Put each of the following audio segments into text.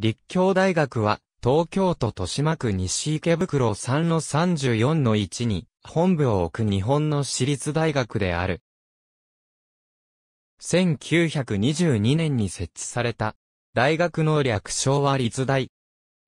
立教大学は、東京都豊島区西池袋3の34の1に、本部を置く日本の私立大学である。1922年に設置された、大学の略称は立大。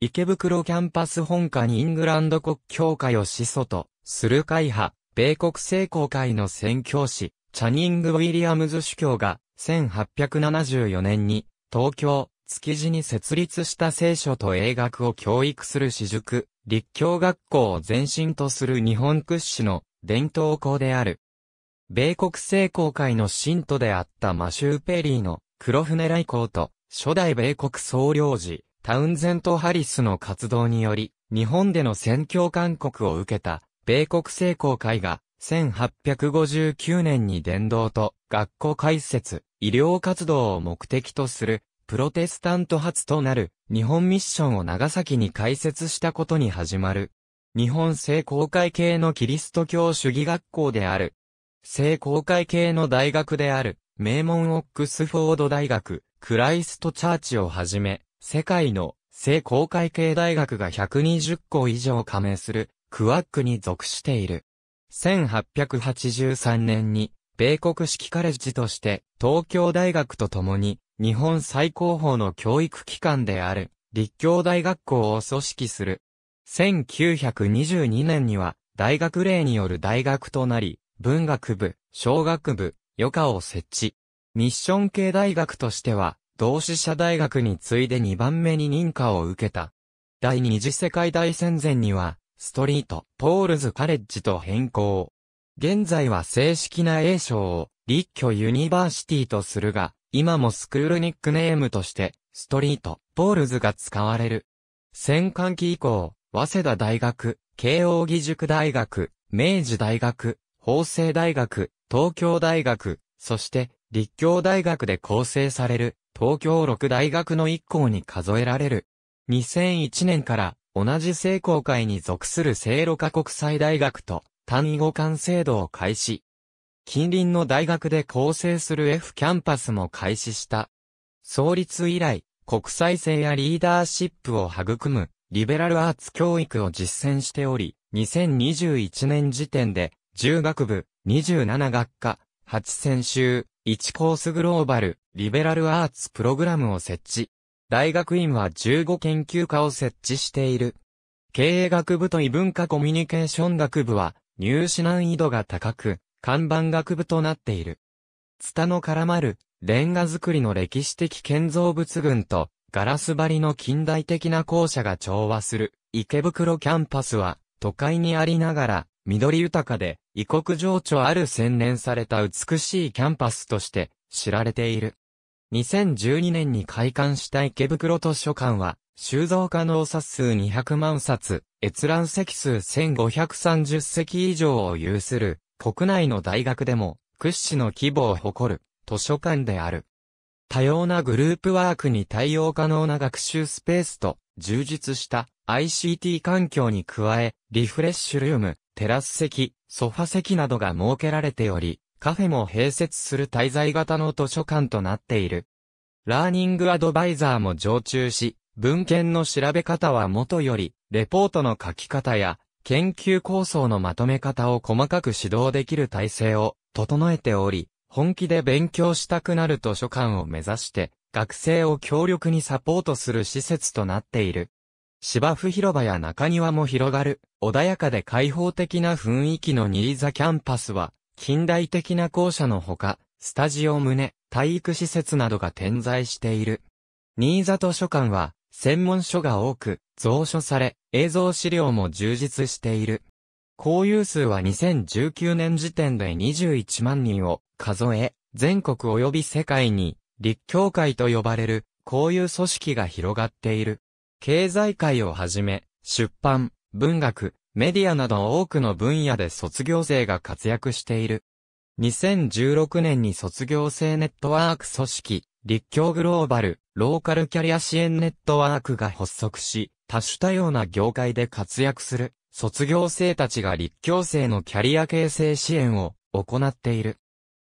池袋キャンパス本家にイングランド国教会を始祖と、する会派、米国聖公会の宣教師、チャニング・ウィリアムズ主教が、1874年に、東京、築地に設立した聖書と英学を教育する私塾、立教学校を前身とする日本屈指の伝統校である。米国聖公会の信徒であったマシュー・ペリーの黒船来航と初代米国総領事、タウンゼント・ハリスの活動により、日本での宣教勧告を受けた米国聖公会が1859年に伝道と学校開設、医療活動を目的とするプロテスタント初となる日本ミッションを長崎に開設したことに始まる。日本聖公会系のキリスト教主義学校である。聖公会系の大学である、名門オックスフォード大学、クライストチャーチをはじめ、世界の聖公会系大学が120校以上加盟する、クワックに属している。1883年に、米国式カレッジとして、東京大学と共に、日本最高峰の教育機関である、立教大学校を組織する。1922年には、大学令による大学となり、文学部、小学部、余暇を設置。ミッション系大学としては、同志社大学に次いで2番目に認可を受けた。第二次世界大戦前には、ストリート、ポールズカレッジと変更。現在は正式な英称を、立教ユニバーシティとするが、今もスクールニックネームとして、ストリート、ポールズが使われる。戦艦期以降、早稲田大学、慶応義塾大学、明治大学、法政大学、東京大学、そして、立教大学で構成される、東京六大学の一校に数えられる。2001年から、同じ聖公会に属する聖路加国際大学と、単位互換制度を開始。近隣の大学で構成する F キャンパスも開始した。創立以来、国際性やリーダーシップを育む、リベラルアーツ教育を実践しており、2021年時点で、10学部、27学科、8専修、1コースグローバル、リベラルアーツプログラムを設置。大学院は15研究科を設置している。経営学部と異文化コミュニケーション学部は、入試難易度が高く、看板学部となっている。ツタの絡まる、レンガ作りの歴史的建造物群と、ガラス張りの近代的な校舎が調和する、池袋キャンパスは、都会にありながら、緑豊かで、異国情緒ある洗練された美しいキャンパスとして、知られている。2012年に開館した池袋図書館は、収蔵可能冊数200万冊、閲覧席数1530席以上を有する、国内の大学でも屈指の規模を誇る図書館である。多様なグループワークに対応可能な学習スペースと充実した ICT 環境に加え、リフレッシュルーム、テラス席、ソファ席などが設けられており、カフェも併設する滞在型の図書館となっている。ラーニングアドバイザーも常駐し、文献の調べ方は元より、レポートの書き方や研究構想のまとめ方を細かく指導できる体制を整えており、本気で勉強したくなる図書館を目指して、学生を強力にサポートする施設となっている。芝生広場や中庭も広がる、穏やかで開放的な雰囲気のニーザキャンパスは、近代的な校舎のほか、スタジオ棟、体育施設などが点在している。ニーザ図書館は、専門書が多く、蔵書され、映像資料も充実している。公有数は2019年時点で21万人を数え、全国及び世界に、立教会と呼ばれる、公有組織が広がっている。経済界をはじめ、出版、文学、メディアなど多くの分野で卒業生が活躍している。2016年に卒業生ネットワーク組織、立教グローバルローカルキャリア支援ネットワークが発足し、多種多様な業界で活躍する卒業生たちが立教生のキャリア形成支援を行っている。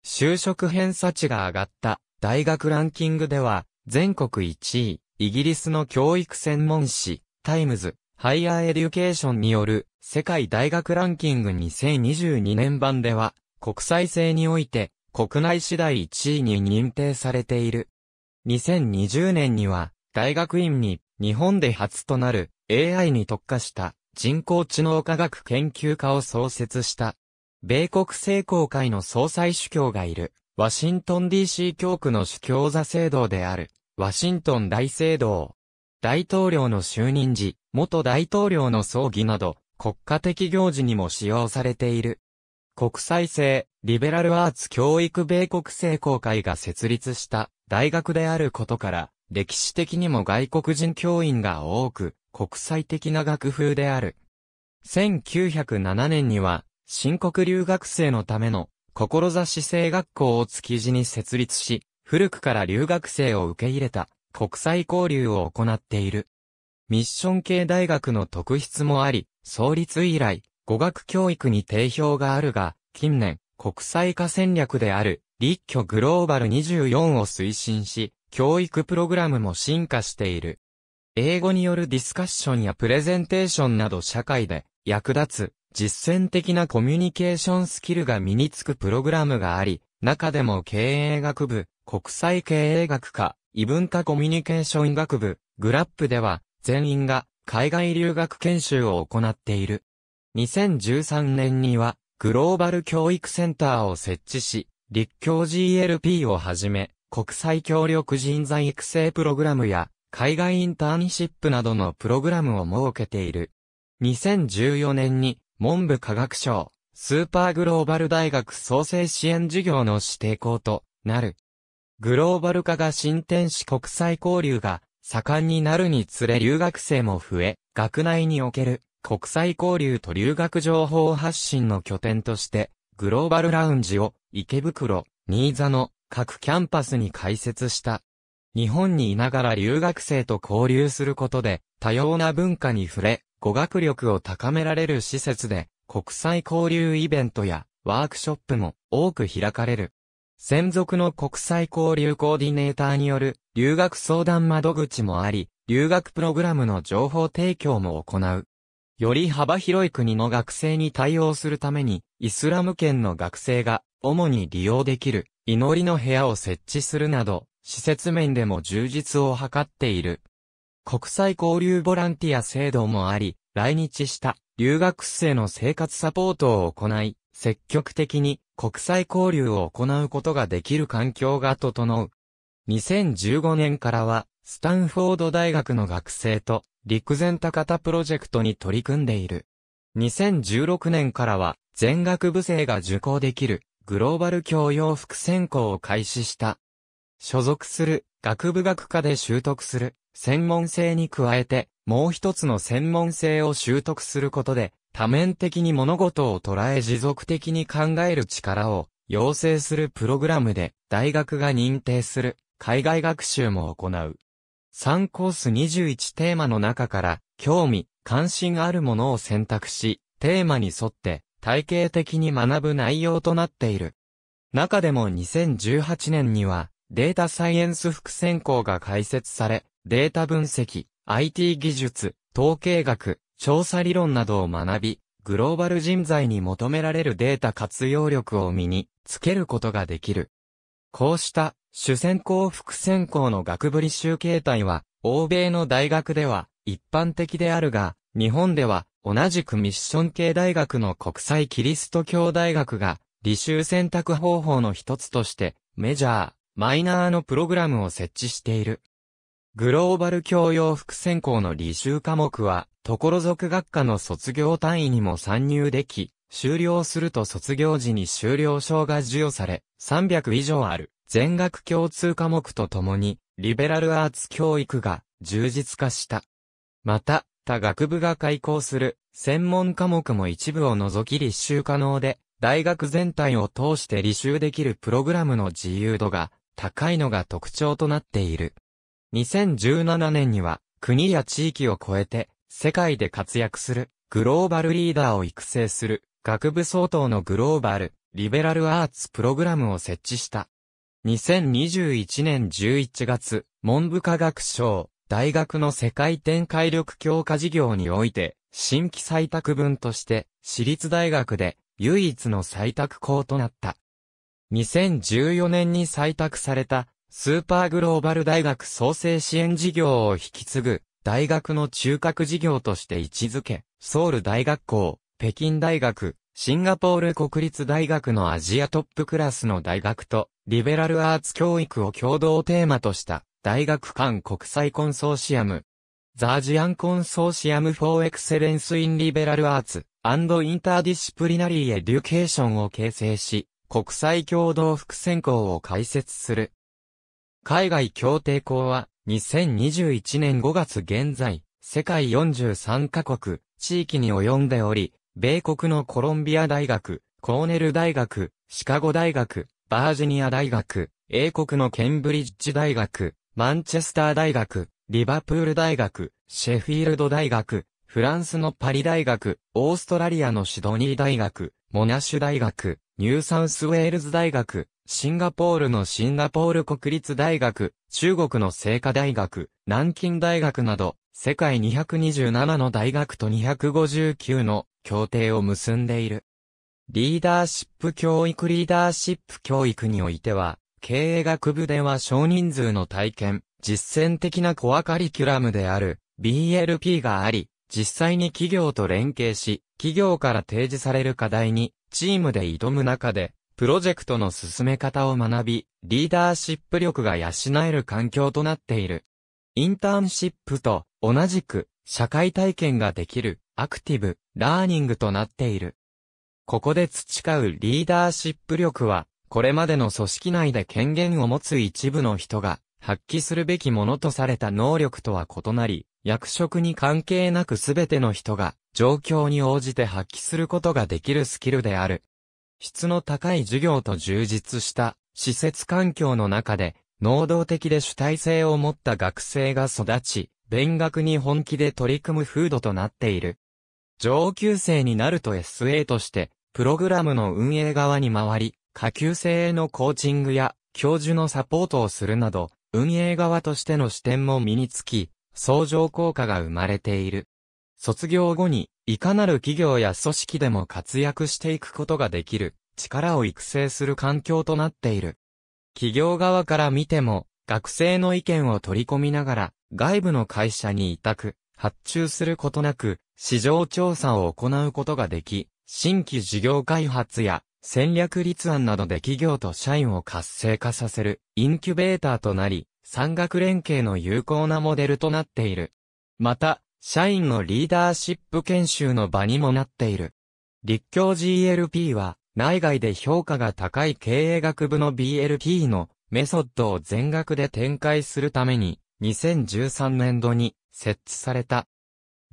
就職偏差値が上がった大学ランキングでは全国1位、イギリスの教育専門誌、タイムズ、ハイヤーエデュケーションによる世界大学ランキング2022年版では国際性において国内次第1位に認定されている。2020年には、大学院に、日本で初となる AI に特化した人工知能科学研究科を創設した。米国聖公会の総裁主教がいる、ワシントン DC 教区の主教座聖堂である、ワシントン大聖堂。大統領の就任時、元大統領の葬儀など、国家的行事にも使用されている。国際性、リベラルアーツ教育米国政公会が設立した大学であることから、歴史的にも外国人教員が多く、国際的な学風である。1907年には、新国留学生のための、志生学校を築地に設立し、古くから留学生を受け入れた、国際交流を行っている。ミッション系大学の特筆もあり、創立以来、語学教育に定評があるが、近年、国際化戦略である、立教グローバル24を推進し、教育プログラムも進化している。英語によるディスカッションやプレゼンテーションなど社会で役立つ実践的なコミュニケーションスキルが身につくプログラムがあり、中でも経営学部、国際経営学科、異文化コミュニケーション学部、グラップでは全員が海外留学研修を行っている。2013年には、グローバル教育センターを設置し、立教 GLP をはじめ、国際協力人材育成プログラムや、海外インターンシップなどのプログラムを設けている。2014年に、文部科学省、スーパーグローバル大学創生支援事業の指定校となる。グローバル化が進展し国際交流が盛んになるにつれ留学生も増え、学内における国際交流と留学情報発信の拠点として、グローバルラウンジを池袋、新座の各キャンパスに開設した。日本にいながら留学生と交流することで、多様な文化に触れ、語学力を高められる施設で、国際交流イベントやワークショップも多く開かれる。専属の国際交流コーディネーターによる留学相談窓口もあり、留学プログラムの情報提供も行う。より幅広い国の学生に対応するために、イスラム圏の学生が主に利用できる祈りの部屋を設置するなど、施設面でも充実を図っている。国際交流ボランティア制度もあり、来日した留学生の生活サポートを行い、積極的に国際交流を行うことができる環境が整う。2015年からはスタンフォード大学の学生と陸前高田プロジェクトに取り組んでいる。2016年からは全学部生が受講できるグローバル教養副専攻を開始した。所属する学部学科で習得する専門性に加えてもう一つの専門性を習得することで多面的に物事を捉え持続的に考える力を養成するプログラムで大学が認定する海外学習も行う。3コース21テーマの中から、興味、関心あるものを選択し、テーマに沿って体系的に学ぶ内容となっている。中でも2018年には、データサイエンス副専攻が開設され、データ分析、IT 技術、統計学、調査理論などを学び、グローバル人材に求められるデータ活用力を身につけることができる。こうした主専攻副専攻の学部履修形態は、欧米の大学では一般的であるが、日本では同じくミッション系大学の国際キリスト教大学が、履修選択方法の一つとして、メジャー、マイナーのプログラムを設置している。グローバル教養副専攻の履修科目は、所属学科の卒業単位にも参入でき、修了すると卒業時に修了証が授与され、300以上ある。全学共通科目とともに、リベラルアーツ教育が充実化した。また、他学部が開校する専門科目も一部を除き履修可能で、大学全体を通して履修できるプログラムの自由度が高いのが特徴となっている。2017年には国や地域を超えて世界で活躍するグローバルリーダーを育成する学部相当のグローバルリベラルアーツプログラムを設置した。2021年11月、文部科学省、大学の世界展開力強化事業において、新規採択分として、私立大学で唯一の採択校となった。2014年に採択された、スーパーグローバル大学創生支援事業を引き継ぐ、大学の中核事業として位置づけ、ソウル大学校、北京大学、シンガポール国立大学のアジアトップクラスの大学と、リベラルアーツ教育を共同テーマとした、大学間国際コンソーシアム。ザ・ージアン・コンソーシアム・フォー・エクセレンス・イン・リベラル・アーツ、インターディシプリナリー・エデュケーションを形成し、国際共同副専攻を開設する。海外協定校は、2021年5月現在、世界43カ国、地域に及んでおり、米国のコロンビア大学、コーネル大学、シカゴ大学、バージニア大学、英国のケンブリッジ大学、マンチェスター大学、リバプール大学、シェフィールド大学、フランスのパリ大学、オーストラリアのシドニー大学、モナシュ大学、ニューサウスウェールズ大学、シンガポールのシンガポール国立大学、中国の清華大学、南京大学など、世界227の大学と259の協定を結んでいる。リーダーシップ教育リーダーシップ教育においては、経営学部では少人数の体験、実践的なコアカリキュラムである BLP があり、実際に企業と連携し、企業から提示される課題にチームで挑む中で、プロジェクトの進め方を学び、リーダーシップ力が養える環境となっている。インターンシップと同じく社会体験ができる、アクティブ、ラーニングとなっている。ここで培うリーダーシップ力は、これまでの組織内で権限を持つ一部の人が、発揮するべきものとされた能力とは異なり、役職に関係なく全ての人が、状況に応じて発揮することができるスキルである。質の高い授業と充実した施設環境の中で、能動的で主体性を持った学生が育ち、勉学に本気で取り組む風土となっている。上級生になると SA として、プログラムの運営側に回り、下級生へのコーチングや教授のサポートをするなど、運営側としての視点も身につき、相乗効果が生まれている。卒業後に、いかなる企業や組織でも活躍していくことができる、力を育成する環境となっている。企業側から見ても、学生の意見を取り込みながら、外部の会社に委託、発注することなく、市場調査を行うことができ、新規事業開発や戦略立案などで企業と社員を活性化させるインキュベーターとなり、産学連携の有効なモデルとなっている。また、社員のリーダーシップ研修の場にもなっている。立教 GLP は、内外で評価が高い経営学部の BLP のメソッドを全学で展開するために、2013年度に設置された。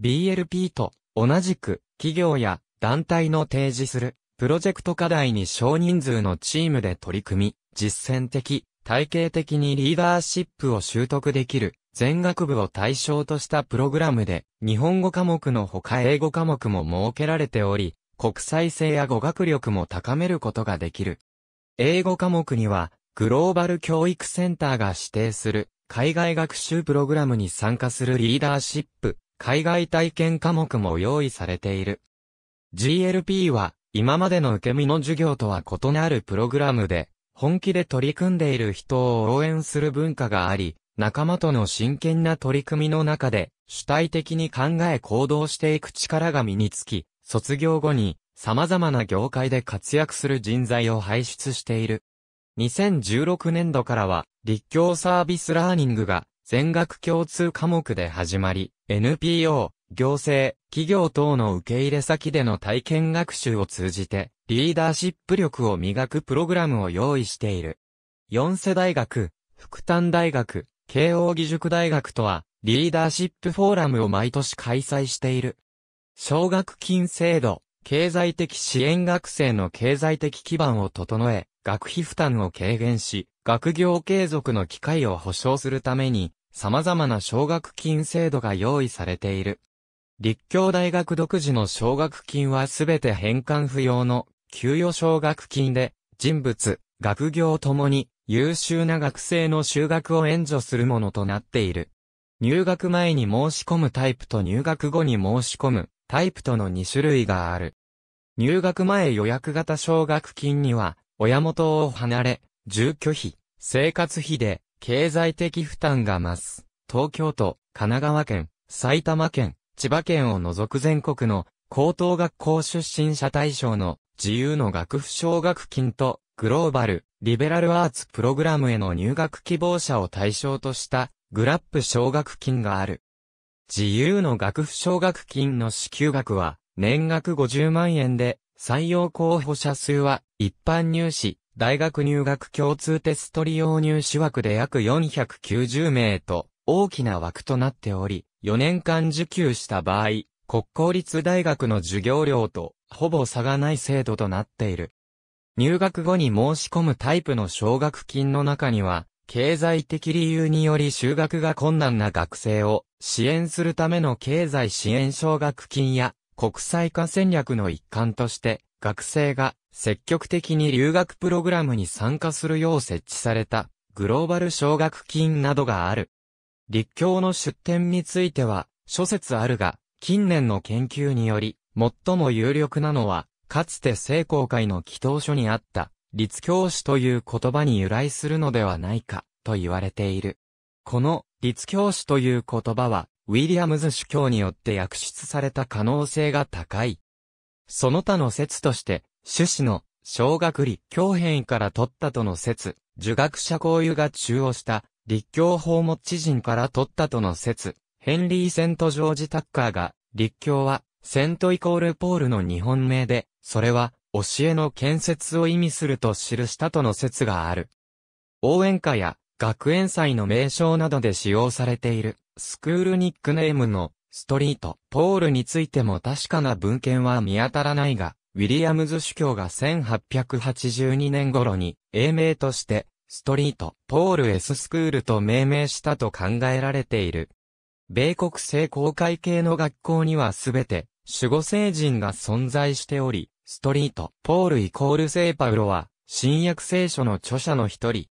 BLP と同じく企業や団体の提示するプロジェクト課題に少人数のチームで取り組み、実践的、体系的にリーダーシップを習得できる全学部を対象としたプログラムで日本語科目のほか英語科目も設けられており、国際性や語学力も高めることができる。英語科目にはグローバル教育センターが指定する海外学習プログラムに参加するリーダーシップ、海外体験科目も用意されている。GLP は今までの受け身の授業とは異なるプログラムで、本気で取り組んでいる人を応援する文化があり、仲間との真剣な取り組みの中で、主体的に考え行動していく力が身につき、卒業後に様々な業界で活躍する人材を輩出している。2016年度からは、立教サービスラーニングが全学共通科目で始まり、NPO、行政、企業等の受け入れ先での体験学習を通じて、リーダーシップ力を磨くプログラムを用意している。四世大学、福丹大学、慶応義塾大学とは、リーダーシップフォーラムを毎年開催している。奨学金制度、経済的支援学生の経済的基盤を整え、学費負担を軽減し、学業継続の機会を保障するために、様々な奨学金制度が用意されている。立教大学独自の奨学金はすべて返還不要の給与奨学金で、人物、学業ともに優秀な学生の就学を援助するものとなっている。入学前に申し込むタイプと入学後に申し込むタイプとの2種類がある。入学前予約型奨学金には、親元を離れ、住居費、生活費で、経済的負担が増す。東京都、神奈川県、埼玉県、千葉県を除く全国の高等学校出身者対象の自由の学府奨学金とグローバル、リベラルアーツプログラムへの入学希望者を対象としたグラップ奨学金がある。自由の学府奨学金の支給額は年額50万円で採用候補者数は、一般入試、大学入学共通テスト利用入試枠で約490名と、大きな枠となっており、4年間受給した場合、国公立大学の授業料と、ほぼ差がない制度となっている。入学後に申し込むタイプの奨学金の中には、経済的理由により就学が困難な学生を支援するための経済支援奨学金や国際化戦略の一環として、学生が積極的に留学プログラムに参加するよう設置されたグローバル奨学金などがある。立教の出展については諸説あるが、近年の研究により最も有力なのは、かつて聖公会の祈祷書にあった立教師という言葉に由来するのではないかと言われている。この立教師という言葉はウィリアムズ主教によって訳出された可能性が高い。その他の説として、趣旨の小学立教変異から取ったとの説、儒学者交友が中央した立教法も知人から取ったとの説、ヘンリー・セント・ジョージ・タッカーが、立教は、セントイコールポールの日本名で、それは、教えの建設を意味すると記したとの説がある。応援歌や、学園祭の名称などで使用されている。スクールニックネームのストリート、ポールについても確かな文献は見当たらないが、ウィリアムズ主教が1882年頃に英名としてストリート、ポール S スクールと命名したと考えられている。米国制公開系の学校にはすべて守護聖人が存在しており、ストリート、ポールイコール聖パウロは新約聖書の著者の一人。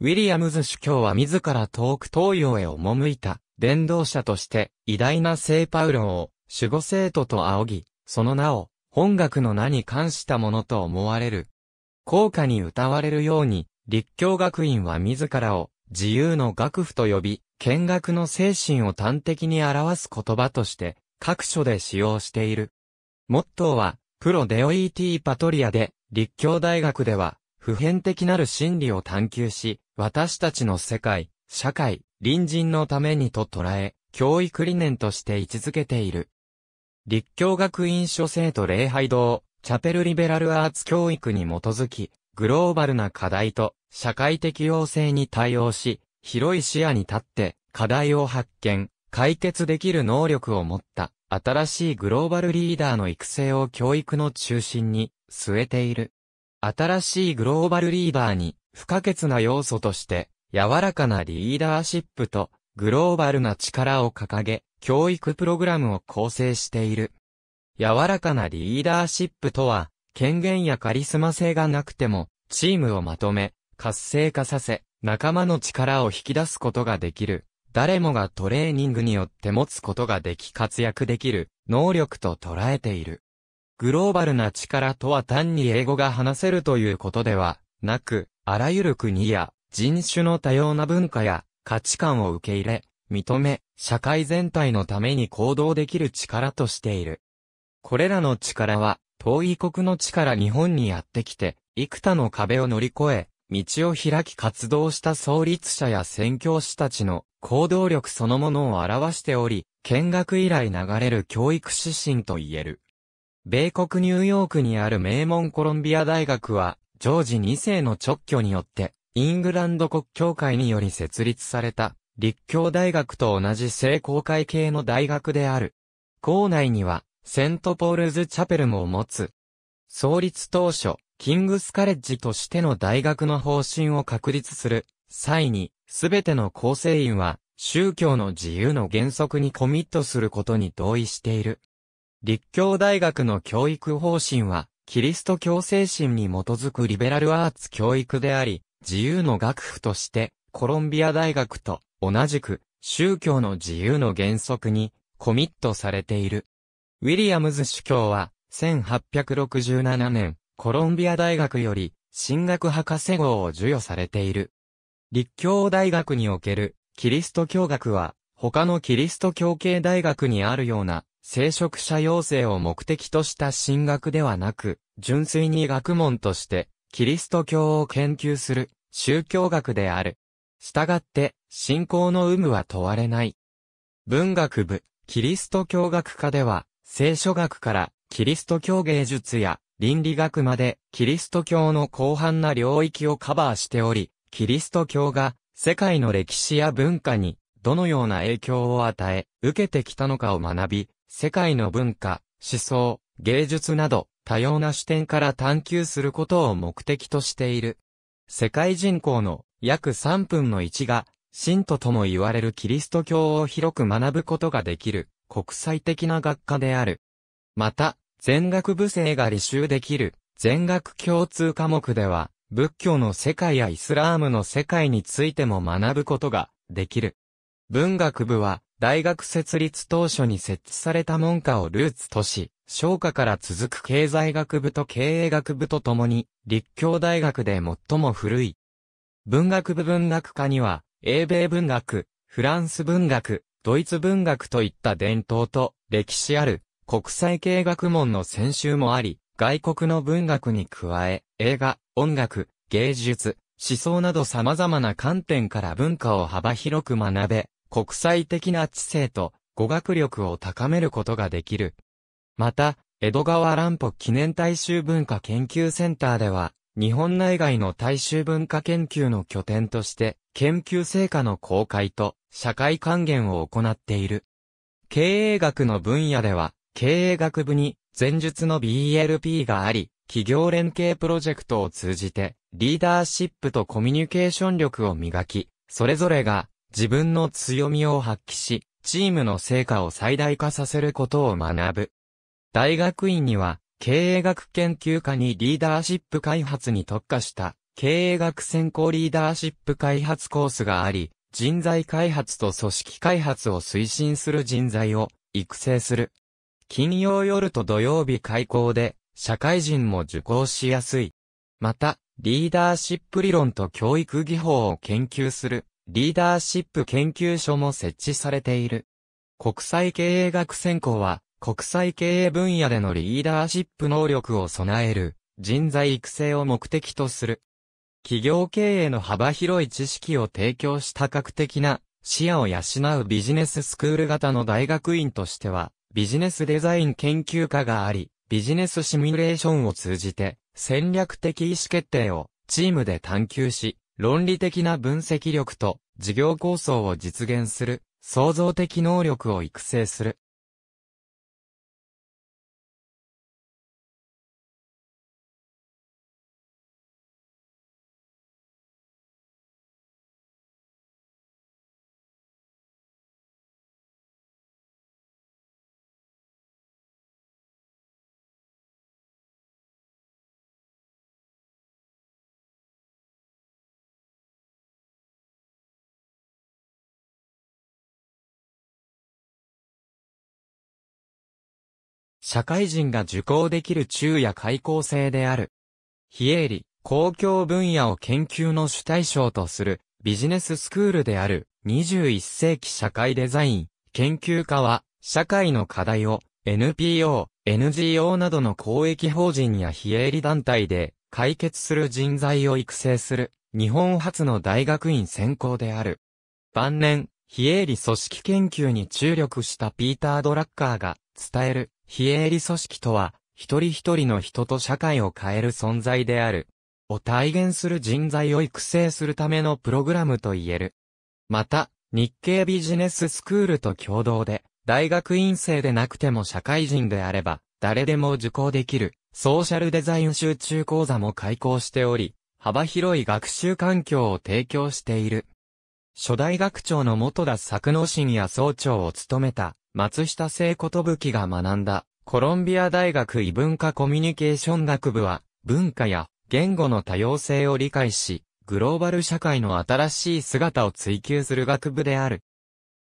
ウィリアムズ主教は自ら遠く東洋へ赴いた伝道者として偉大な聖パウロンを守護生徒と仰ぎ、その名を本学の名に関したものと思われる。効果に歌われるように、立教学院は自らを自由の学府と呼び、見学の精神を端的に表す言葉として各所で使用している。モットーは、プロデオイーティーパトリアで、立教大学では、普遍的なる真理を探求し、私たちの世界、社会、隣人のためにと捉え、教育理念として位置づけている。立教学院諸生徒礼拝堂、チャペルリベラルアーツ教育に基づき、グローバルな課題と社会的要請に対応し、広い視野に立って課題を発見、解決できる能力を持った新しいグローバルリーダーの育成を教育の中心に据えている。新しいグローバルリーダーに不可欠な要素として柔らかなリーダーシップとグローバルな力を掲げ、教育プログラムを構成している。柔らかなリーダーシップとは、権限やカリスマ性がなくても、チームをまとめ、活性化させ、仲間の力を引き出すことができる。誰もがトレーニングによって持つことができ活躍できる能力と捉えている。グローバルな力とは単に英語が話せるということではなく、あらゆる国や人種の多様な文化や価値観を受け入れ、認め、社会全体のために行動できる力としている。これらの力は、遠い国の地から日本にやってきて、幾多の壁を乗り越え、道を開き活動した創立者や宣教師たちの行動力そのものを表しており、見学以来流れる教育指針と言える。米国ニューヨークにある名門コロンビア大学は、ジョージ2世の直挙によって、イングランド国教会により設立された、立教大学と同じ聖公会系の大学である。校内には、セントポールズチャペルも持つ。創立当初、キングスカレッジとしての大学の方針を確立する際に、すべての構成員は宗教の自由の原則にコミットすることに同意している。立教大学の教育方針は、キリスト教精神に基づくリベラルアーツ教育であり、自由の学府として、コロンビア大学と同じく宗教の自由の原則にコミットされている。ウィリアムズ主教は1867年コロンビア大学より進学博士号を授与されている。立教大学におけるキリスト教学は他のキリスト教系大学にあるような聖職者養成を目的とした進学ではなく、純粋に学問としてキリスト教を研究する宗教学である。したがって、信仰の有無は問われない。文学部、キリスト教学科では、聖書学からキリスト教芸術や倫理学までキリスト教の広範な領域をカバーしており、キリスト教が世界の歴史や文化にどのような影響を与え、受けてきたのかを学び、世界の文化、思想、芸術など多様な視点から探求することを目的としている。世界人口の約3分の1が、信徒とも言われるキリスト教を広く学ぶことができる国際的な学科である。また、全学部生が履修できる全学共通科目では、仏教の世界やイスラームの世界についても学ぶことができる。文学部は、大学設立当初に設置された門下をルーツとし、商科から続く経済学部と経営学部とともに、立教大学で最も古い。文学部文学科には、英米文学、フランス文学、ドイツ文学といった伝統と歴史ある国際系学問の専修もあり、外国の文学に加え、映画、音楽、芸術、思想など様々な観点から文化を幅広く学べ、国際的な知性と語学力を高めることができる。また、江戸川乱歩記念大衆文化研究センターでは、日本内外の大衆文化研究の拠点として、研究成果の公開と社会還元を行っている。経営学の分野では、経営学部に前述の BLP があり、企業連携プロジェクトを通じて、リーダーシップとコミュニケーション力を磨き、それぞれが自分の強みを発揮し、チームの成果を最大化させることを学ぶ。大学院には、経営学研究科にリーダーシップ開発に特化した経営学専攻リーダーシップ開発コースがあり、人材開発と組織開発を推進する人材を育成する。金曜夜と土曜日開講で、社会人も受講しやすい。また、リーダーシップ理論と教育技法を研究する、リーダーシップ研究所も設置されている。国際経営学専攻は、国際経営分野でのリーダーシップ能力を備える人材育成を目的とする。企業経営の幅広い知識を提供した格的な視野を養うビジネススクール型の大学院としては、ビジネスデザイン研究科があり、ビジネスシミュレーションを通じて、戦略的意思決定をチームで探求し、論理的な分析力と事業構想を実現する創造的能力を育成する。社会人が受講できる昼夜開校制である。非営利、公共分野を研究の主対象とするビジネススクールである21世紀社会デザイン研究家は社会の課題を NPO、NGO などの公益法人や非営利団体で解決する人材を育成する日本初の大学院専攻である。晩年、非営利組織研究に注力したピーター・ドラッカーが伝える非営利組織とは、一人一人の人と社会を変える存在である。を体現する人材を育成するためのプログラムと言える。また、日経ビジネススクールと共同で、大学院生でなくても社会人であれば、誰でも受講できる、ソーシャルデザイン集中講座も開講しており、幅広い学習環境を提供している。初代学長の元田作能信や総長を務めた、松下聖子とぶきが学んだ、コロンビア大学異文化コミュニケーション学部は、文化や言語の多様性を理解し、グローバル社会の新しい姿を追求する学部である。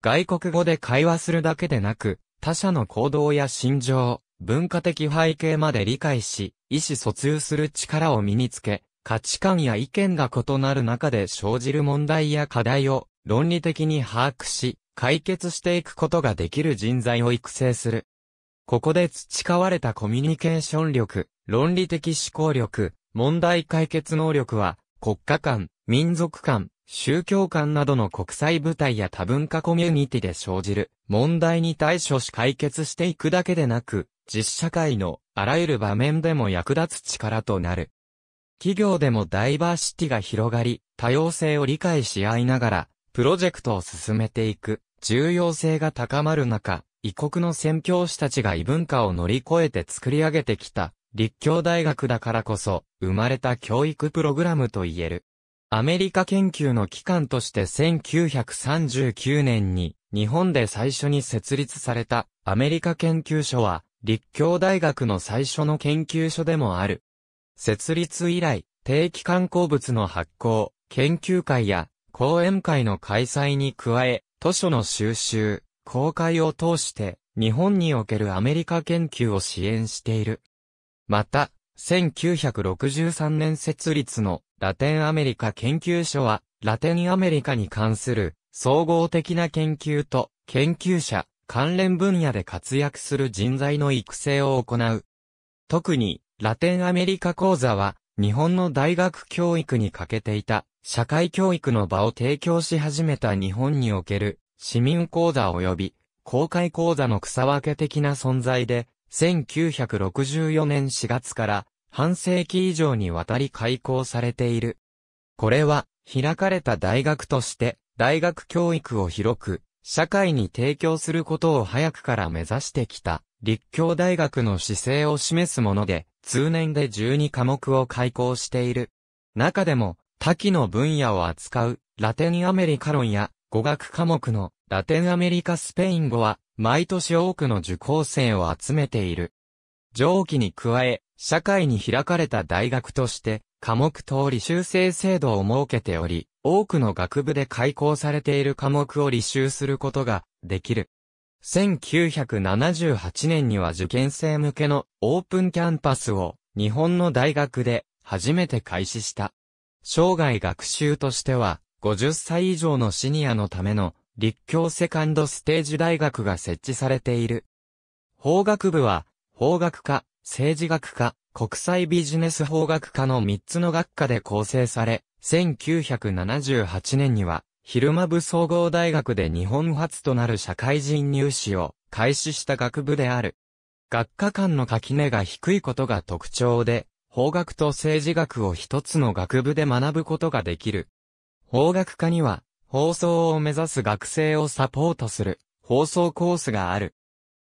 外国語で会話するだけでなく、他者の行動や心情、文化的背景まで理解し、意思疎通する力を身につけ、価値観や意見が異なる中で生じる問題や課題を論理的に把握し、解決していくことができる人材を育成する。ここで培われたコミュニケーション力、論理的思考力、問題解決能力は、国家間、民族間、宗教間などの国際部隊や多文化コミュニティで生じる問題に対処し解決していくだけでなく、実社会のあらゆる場面でも役立つ力となる。企業でもダイバーシティが広がり、多様性を理解し合いながら、プロジェクトを進めていく。重要性が高まる中、異国の宣教師たちが異文化を乗り越えて作り上げてきた、立教大学だからこそ、生まれた教育プログラムと言える。アメリカ研究の機関として1939年に、日本で最初に設立された、アメリカ研究所は、立教大学の最初の研究所でもある。設立以来、定期刊行物の発行、研究会や、講演会の開催に加え、図書の収集、公開を通して、日本におけるアメリカ研究を支援している。また、1963年設立のラテンアメリカ研究所は、ラテンアメリカに関する総合的な研究と研究者、関連分野で活躍する人材の育成を行う。特に、ラテンアメリカ講座は、日本の大学教育に欠けていた社会教育の場を提供し始めた日本における市民講座及び公開講座の草分け的な存在で、1964年4月から半世紀以上にわたり開講されている。これは開かれた大学として大学教育を広く社会に提供することを早くから目指してきた立教大学の姿勢を示すもので、通年で12科目を開講している。中でも、多岐の分野を扱う、ラテンアメリカ論や、語学科目の、ラテンアメリカスペイン語は、毎年多くの受講生を集めている。上記に加え、社会に開かれた大学として、科目等履修生制度を設けており、多くの学部で開講されている科目を履修することができる。1978年には受験生向けのオープンキャンパスを日本の大学で初めて開始した。生涯学習としては50歳以上のシニアのための立教セカンドステージ大学が設置されている。法学部は法学科、政治学科、国際ビジネス法学科の3つの学科で構成され、1978年には昼間部総合大学で日本初となる社会人入試を開始した学部である。学科間の垣根が低いことが特徴で、法学と政治学を一つの学部で学ぶことができる。法学科には、放送を目指す学生をサポートする、放送コースがある。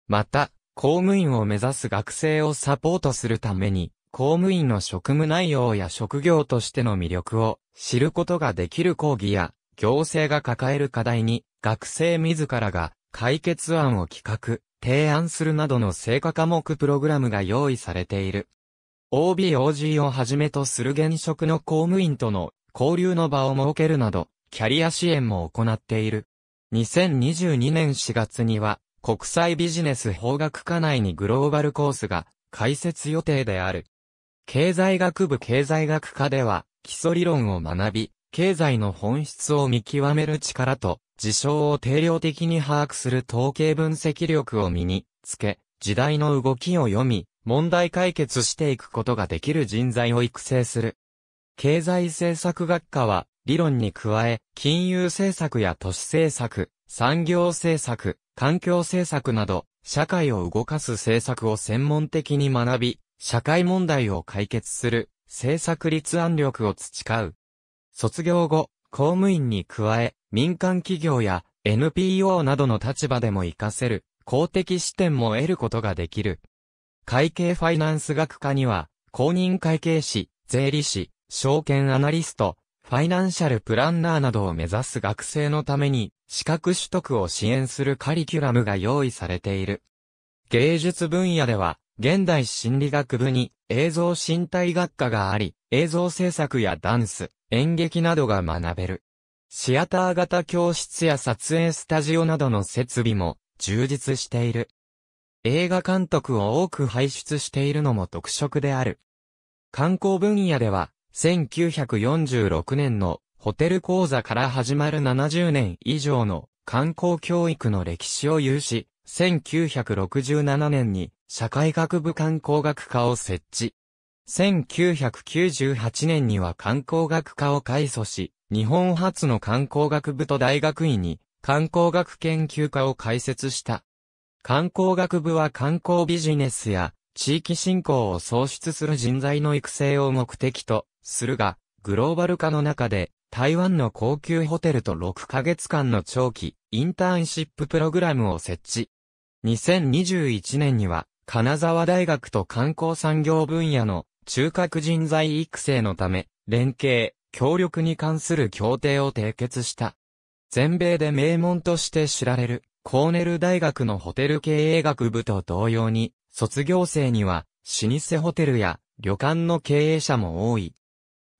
また、公務員を目指す学生をサポートするために、公務員の職務内容や職業としての魅力を知ることができる講義や行政が抱える課題に、学生自らが解決案を企画、提案するなどの成果科目プログラムが用意されている。OBOG をはじめとする現職の公務員との交流の場を設けるなど、キャリア支援も行っている。2022年4月には、国際ビジネス法学科内にグローバルコースが開設予定である。経済学部経済学科では、基礎理論を学び、経済の本質を見極める力と、事象を定量的に把握する統計分析力を身につけ、時代の動きを読み、問題解決していくことができる人材を育成する。経済政策学科は、理論に加え、金融政策や都市政策、産業政策、環境政策など、社会を動かす政策を専門的に学び、社会問題を解決する、政策立案力を培う。卒業後、公務員に加え、民間企業や NPO などの立場でも活かせる、公的視点も得ることができる。会計ファイナンス学科には、公認会計士、税理士、証券アナリスト、ファイナンシャルプランナーなどを目指す学生のために、資格取得を支援するカリキュラムが用意されている。芸術分野では、現代心理学部に映像身体学科があり、映像制作やダンス、演劇などが学べる。シアター型教室や撮影スタジオなどの設備も充実している。映画監督を多く輩出しているのも特色である。観光分野では、1946年のホテル講座から始まる70年以上の観光教育の歴史を有し、1967年に社会学部観光学科を設置。1998年には観光学科を開祖し、日本初の観光学部と大学院に観光学研究科を開設した。観光学部は観光ビジネスや地域振興を創出する人材の育成を目的とするが、グローバル化の中で台湾の高級ホテルと6ヶ月間の長期インターンシッププログラムを設置。2021年には金沢大学と観光産業分野の中核人材育成のため、連携、協力に関する協定を締結した。全米で名門として知られる、コーネル大学のホテル経営学部と同様に、卒業生には、老舗ホテルや旅館の経営者も多い。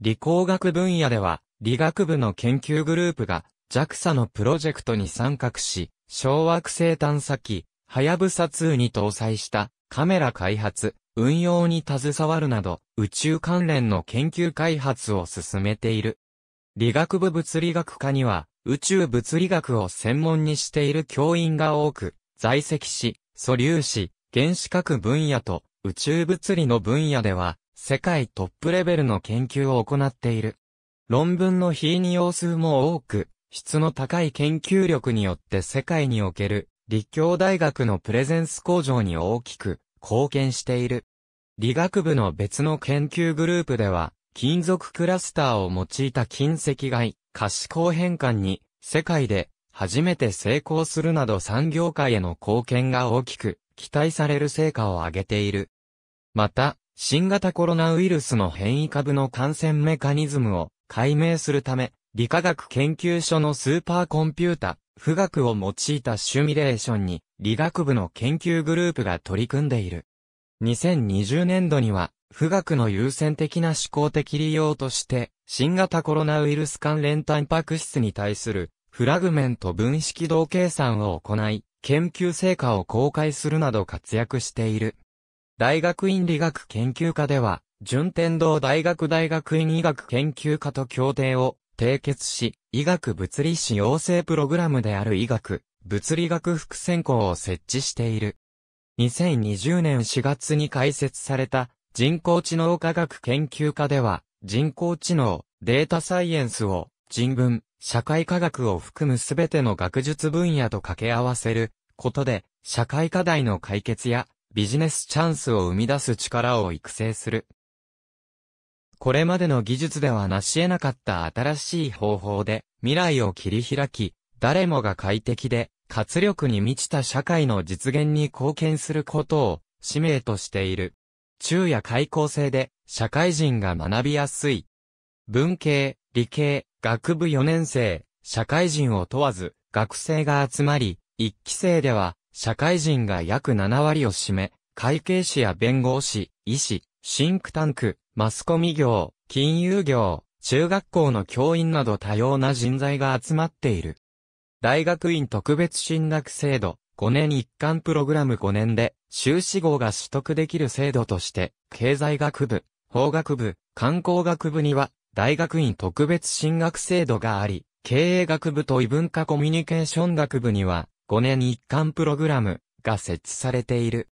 理工学分野では、理学部の研究グループが JAXA のプロジェクトに参画し、小惑星探査機、はやぶさ2に搭載したカメラ開発、運用に携わるなど、宇宙関連の研究開発を進めている。理学部物理学科には、宇宙物理学を専門にしている教員が多く、在籍し、素粒子、原子核分野と、宇宙物理の分野では、世界トップレベルの研究を行っている。論文の非に要数も多く、質の高い研究力によって世界における、立教大学のプレゼンス向上に大きく貢献している。理学部の別の研究グループでは、金属クラスターを用いた近赤外、可視光変換に、世界で初めて成功するなど産業界への貢献が大きく、期待される成果を上げている。また、新型コロナウイルスの変異株の感染メカニズムを解明するため、理化学研究所のスーパーコンピュータ、富岳を用いたシミュレーションに理学部の研究グループが取り組んでいる。2020年度には、富岳の優先的な思考的利用として、新型コロナウイルス関連タンパク質に対するフラグメント分子軌道計算を行い、研究成果を公開するなど活躍している。大学院理学研究科では、順天堂大学大学院医学研究科と協定を締結し、医学物理使用成プログラムである医学物理学副専攻を設置している。2020年4月に開設された人工知能科学研究科では、人工知能、データサイエンスを人文、社会科学を含むすべての学術分野と掛け合わせることで、社会課題の解決やビジネスチャンスを生み出す力を育成する。これまでの技術では成し得なかった新しい方法で未来を切り開き、誰もが快適で活力に満ちた社会の実現に貢献することを使命としている。昼夜開校制で社会人が学びやすい。文系、理系、学部4年生、社会人を問わず学生が集まり、1期生では社会人が約7割を占め、会計士や弁護士、医師、シンクタンク、マスコミ業、金融業、中学校の教員など多様な人材が集まっている。大学院特別進学制度、5年一貫プログラム5年で、修士号が取得できる制度として、経済学部、法学部、観光学部には、大学院特別進学制度があり、経営学部と異文化コミュニケーション学部には、5年一貫プログラムが設置されている。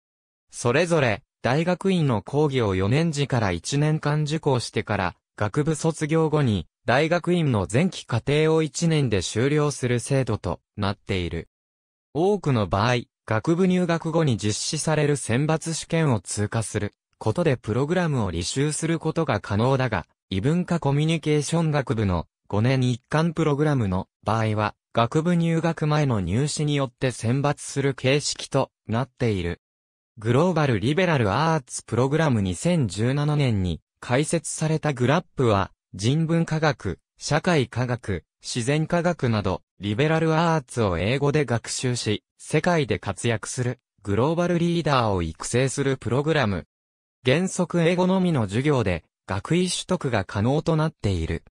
それぞれ、大学院の講義を4年時から1年間受講してから、学部卒業後に、大学院の前期課程を1年で終了する制度となっている。多くの場合、学部入学後に実施される選抜試験を通過することでプログラムを履修することが可能だが、異文化コミュニケーション学部の5年一貫プログラムの場合は、学部入学前の入試によって選抜する形式となっている。グローバルリベラルアーツプログラム2017年に開設されたグラップは、人文科学、社会科学、自然科学など、リベラルアーツを英語で学習し、世界で活躍する、グローバルリーダーを育成するプログラム。原則英語のみの授業で、学位取得が可能となっている。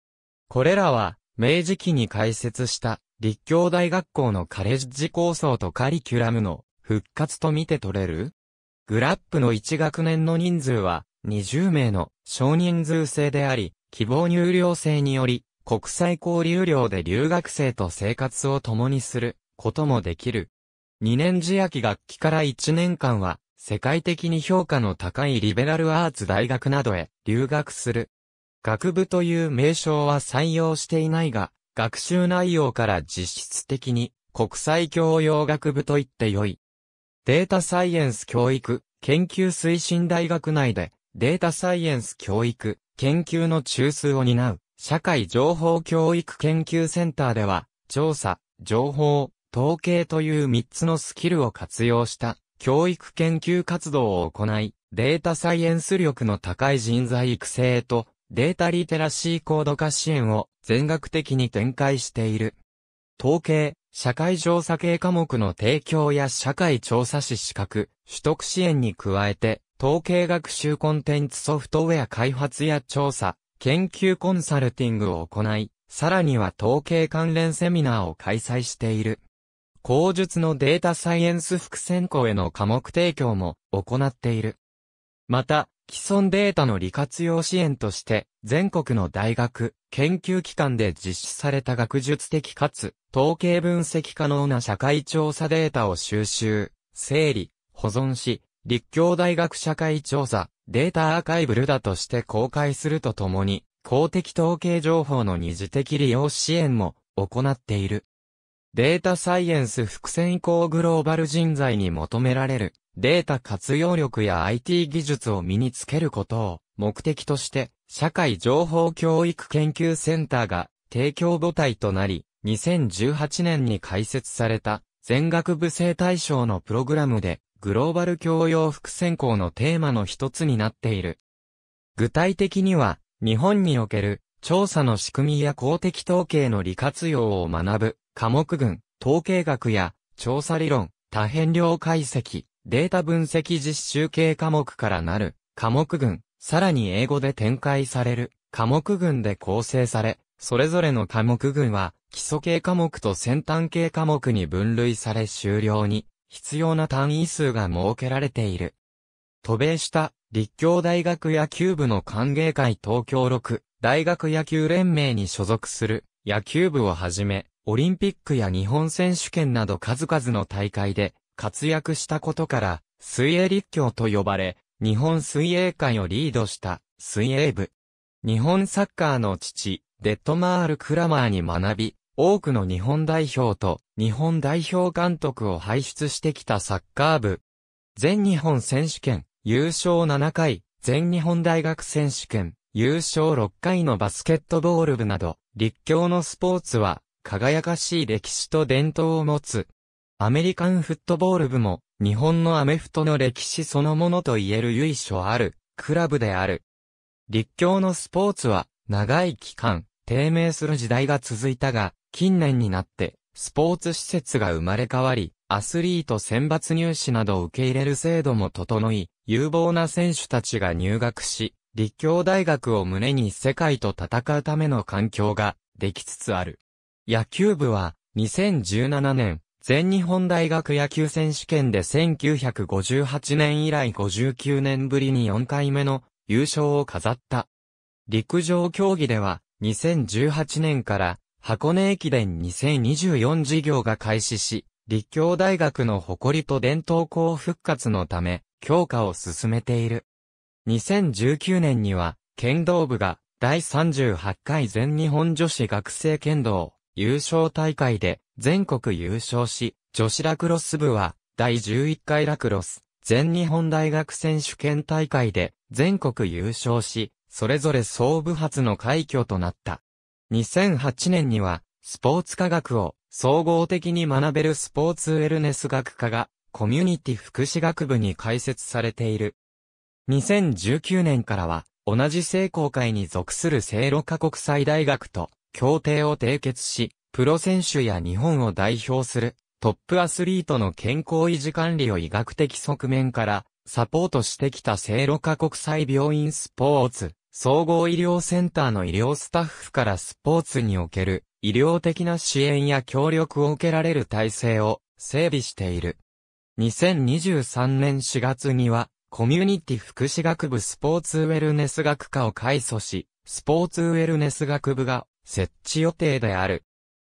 これらは、明治期に開設した、立教大学校のカレッジ構想とカリキュラムの復活と見て取れるグラップの1学年の人数は20名の少人数制であり、希望入寮制により、国際交流寮で留学生と生活を共にすることもできる。2年次秋学期から1年間は、世界的に評価の高いリベラルアーツ大学などへ留学する。学部という名称は採用していないが、学習内容から実質的に国際教養学部と言ってよい。データサイエンス教育研究推進大学内でデータサイエンス教育、研究の中枢を担う、社会情報教育研究センターでは、調査、情報、統計という3つのスキルを活用した教育研究活動を行い、データサイエンス力の高い人材育成とデータリテラシー高度化支援を全学的に展開している。統計、社会調査系科目の提供や社会調査士資格、取得支援に加えて、統計学習コンテンツソフトウェア開発や調査、研究コンサルティングを行い、さらには統計関連セミナーを開催している。口述のデータサイエンス副線攻への科目提供も行っている。また、既存データの利活用支援として、全国の大学、研究機関で実施された学術的かつ、統計分析可能な社会調査データを収集、整理、保存し、立教大学社会調査、データアーカイブルだとして公開するとともに、公的統計情報の二次的利用支援も行っている。データサイエンス伏線移行グローバル人材に求められるデータ活用力や IT 技術を身につけることを目的として社会情報教育研究センターが提供母体となり2018年に開設された全学部生対象のプログラムでグローバル教養副専攻のテーマの一つになっている。具体的には、日本における調査の仕組みや公的統計の利活用を学ぶ、科目群、統計学や調査理論、多変量解析、データ分析実習系科目からなる科目群、さらに英語で展開される科目群で構成され、それぞれの科目群は基礎系科目と先端系科目に分類され終了に必要な単位数が設けられている。渡米した立教大学野球部の歓迎会東京6大学野球連盟に所属する野球部をはじめ、オリンピックや日本選手権など数々の大会で活躍したことから、水泳立教と呼ばれ、日本水泳界をリードした水泳部。日本サッカーの父、デッドマール・クラマーに学び、多くの日本代表と日本代表監督を輩出してきたサッカー部。全日本選手権、優勝7回、全日本大学選手権、優勝6回のバスケットボール部など、立教のスポーツは、輝かしい歴史と伝統を持つ。アメリカンフットボール部も、日本のアメフトの歴史そのものと言える由緒ある、クラブである。立教のスポーツは、長い期間、低迷する時代が続いたが、近年になって、スポーツ施設が生まれ変わり、アスリート選抜入試などを受け入れる制度も整い、有望な選手たちが入学し、立教大学を胸に世界と戦うための環境ができつつある。野球部は2017年全日本大学野球選手権で1958年以来59年ぶりに4回目の優勝を飾った。陸上競技では2018年から箱根駅伝2024事業が開始し、立教大学の誇りと伝統校復活のため、強化を進めている。2019年には、剣道部が第38回全日本女子学生剣道優勝大会で全国優勝し、女子ラクロス部は第11回ラクロス全日本大学選手権大会で全国優勝し、それぞれ総部発の快挙となった。2008年には、スポーツ科学を総合的に学べるスポーツウェルネス学科が、コミュニティ福祉学部に開設されている。2019年からは、同じ成功会に属する聖路加国際大学と協定を締結し、プロ選手や日本を代表するトップアスリートの健康維持管理を医学的側面からサポートしてきた聖路加国際病院スポーツ総合医療センターの医療スタッフからスポーツにおける医療的な支援や協力を受けられる体制を整備している。2023年4月には、コミュニティ福祉学部スポーツウェルネス学科を開祖し、スポーツウェルネス学部が設置予定である。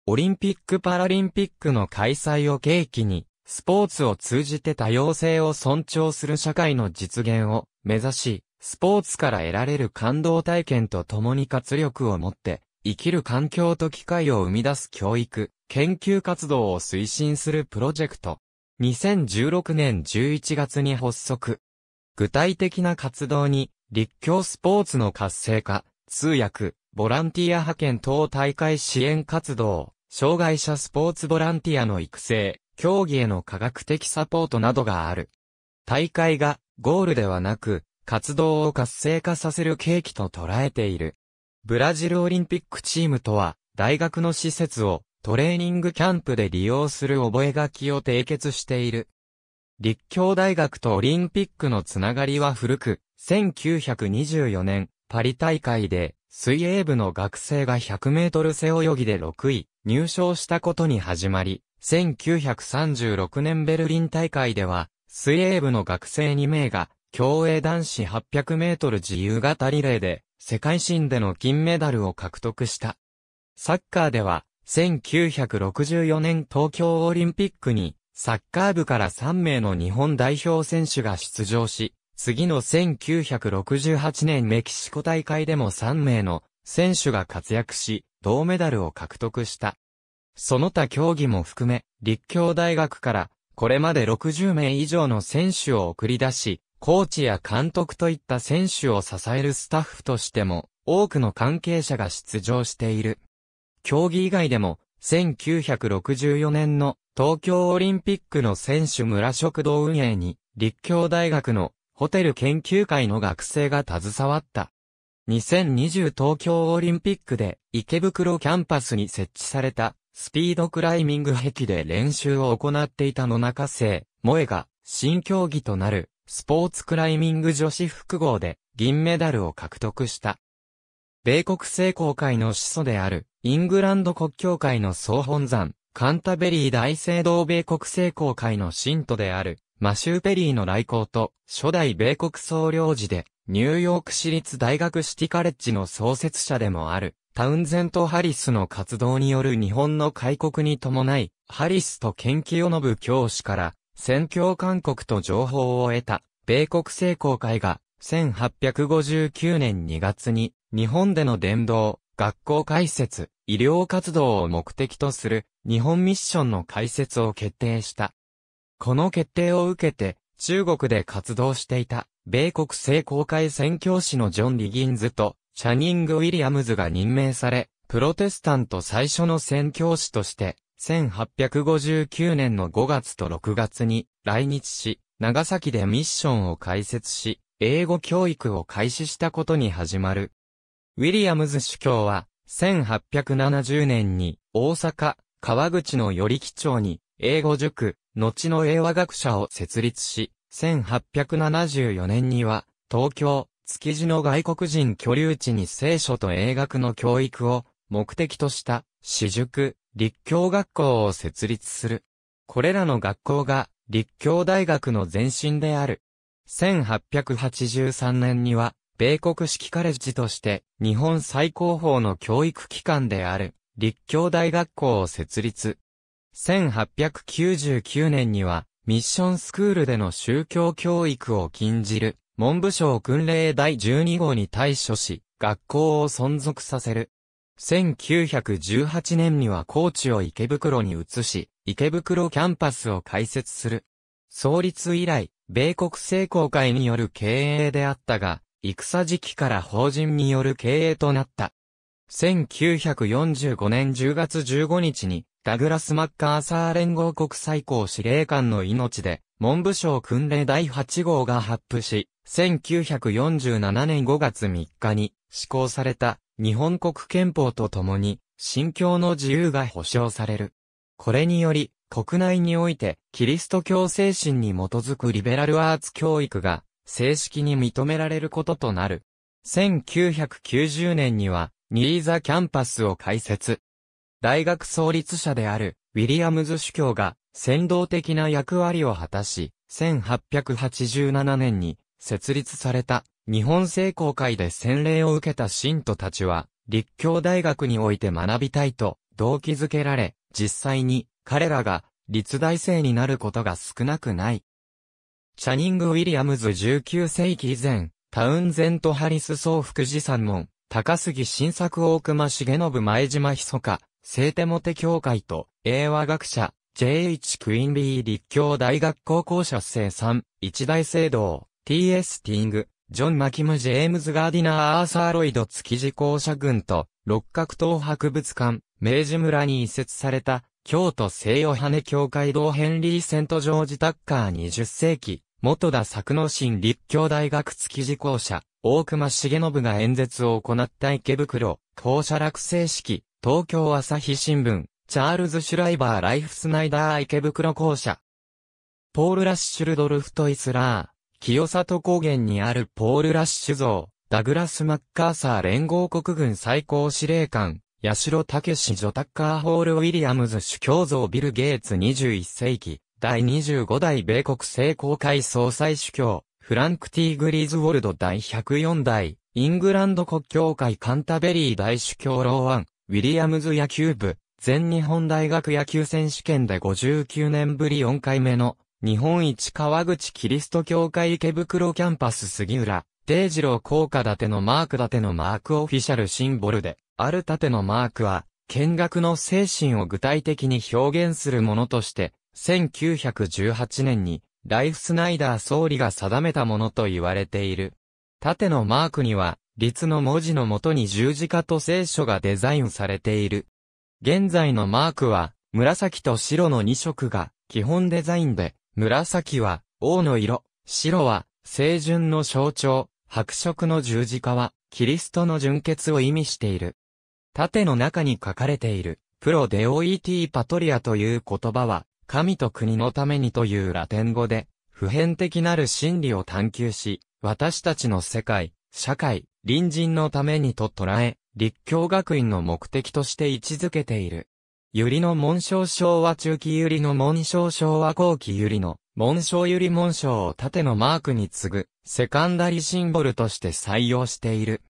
オリンピック・パラリンピックの開催を契機に、スポーツを通じて多様性を尊重する社会の実現を目指し、スポーツから得られる感動体験と共に活力を持って、生きる環境と機会を生み出す教育、研究活動を推進するプロジェクト。2016年11月に発足。具体的な活動に、立教スポーツの活性化、通訳、ボランティア派遣等大会支援活動、障害者スポーツボランティアの育成、競技への科学的サポートなどがある。大会がゴールではなく、活動を活性化させる契機と捉えている。ブラジルオリンピックチームとは、大学の施設をトレーニングキャンプで利用する覚書を締結している。立教大学とオリンピックのつながりは古く、1924年、パリ大会で、水泳部の学生が100メートル背泳ぎで6位、入賞したことに始まり、1936年ベルリン大会では、水泳部の学生2名が、競泳男子800メートル自由形リレーで、世界新での金メダルを獲得した。サッカーでは、1964年東京オリンピックに、サッカー部から3名の日本代表選手が出場し、次の1968年メキシコ大会でも3名の選手が活躍し、銅メダルを獲得した。その他競技も含め、立教大学から、これまで60名以上の選手を送り出し、コーチや監督といった選手を支えるスタッフとしても、多くの関係者が出場している。競技以外でも、1964年の東京オリンピックの選手村食堂運営に、立教大学のホテル研究会の学生が携わった。2020東京オリンピックで池袋キャンパスに設置されたスピードクライミング壁で練習を行っていた野中生、萌えが新競技となるスポーツクライミング女子複合で銀メダルを獲得した。米国聖公会の始祖である、イングランド国教会の総本山、カンタベリー大聖堂米国聖公会の信徒である、マシューペリーの来校と、初代米国総領事で、ニューヨーク市立大学シティカレッジの創設者でもある、タウンゼント・ハリスの活動による日本の開国に伴い、ハリスと研究を述ぶ教師から、宣教勧告と情報を得た、米国聖公会が、1859年2月に、日本での伝道、学校開設、医療活動を目的とする、日本ミッションの開設を決定した。この決定を受けて、中国で活動していた、米国聖公会宣教師のジョン・リギンズと、チャニング・ウィリアムズが任命され、プロテスタント最初の宣教師として、1859年の5月と6月に来日し、長崎でミッションを開設し、英語教育を開始したことに始まる。ウィリアムズ主教は、1870年に大阪、川口の寄木町に英語塾、後の英和学者を設立し、1874年には東京、築地の外国人居留地に聖書と英学の教育を目的とした私塾、立教学校を設立する。これらの学校が立教大学の前身である。1883年には、米国式カレッジとして日本最高峰の教育機関である立教大学校を設立。1899年にはミッションスクールでの宗教教育を禁じる文部省訓令第12号に対処し、学校を存続させる。1918年には高知を池袋に移し、池袋キャンパスを開設する。創立以来、米国政功会による経営であったが、戦時期から法人による経営となった。1945年10月15日に、ダグラス・マッカーサー連合国最高司令官の命で、文部省訓令第8号が発布し、1947年5月3日に施行された日本国憲法とともに信教の自由が保障される。これにより国内においてキリスト教精神に基づくリベラルアーツ教育が正式に認められることとなる。1990年にはニーザキャンパスを開設。大学創立者であるウィリアムズ主教が先導的な役割を果たし、1887年に設立された日本聖公会で洗礼を受けた信徒たちは、立教大学において学びたいと動機づけられ、実際に彼らが立大生になることが少なくない。チャニング・ウィリアムズ19世紀以前、タウンゼント・ハリス総福寺三門、高杉新作大隈重信前島ひそか、聖手モテ協会と、英和学者、J.H. クインビー立教大学高校者生産、一大聖堂。T.S. ティング、ジョン・マキム・ジェームズ・ガーディナー・アーサー・ロイド築地校舎群と、六角島博物館、明治村に移設された、京都西洋羽教会堂ヘンリー・セント・ジョージ・タッカー20世紀、元田作之進立教大学築地校舎、大隈重信が演説を行った池袋、校舎落成式、東京朝日新聞、チャールズ・シュライバー・ライフ・スナイダー池袋校舎。ポール・ラッシュルドルフト・イスラー、清里高原にあるポール・ラッシュ像、ダグラス・マッカーサー連合国軍最高司令官、八代武シ・ジョタッカー・ホール・ウィリアムズ主教像ビル・ゲイツ21世紀、第25代米国成功会総裁主教、フランク・ティー・グリーズウォルド第104代、イングランド国教会カンタベリー大主教ローアン、ウィリアムズ野球部、全日本大学野球選手権で59年ぶり4回目の日本一川口キリスト教会池袋キャンパス杉浦、定次郎高架建てのマーク建てのマークオフィシャルシンボルで、ある建てのマークは、見学の精神を具体的に表現するものとして、1918年に、ライフスナイダー総理が定めたものと言われている。縦のマークには、立の文字のもとに十字架と聖書がデザインされている。現在のマークは、紫と白の2色が基本デザインで、紫は、王の色、白は、清純の象徴、白色の十字架は、キリストの純血を意味している。縦の中に書かれている、プロデオイティパトリアという言葉は、神と国のためにというラテン語で、普遍的なる真理を探求し、私たちの世界、社会、隣人のためにと捉え、立教学院の目的として位置づけている。百合の紋章章は中期百合の紋章章は後期百合の紋章百合紋章を縦のマークに次ぐセカンダリシンボルとして採用している。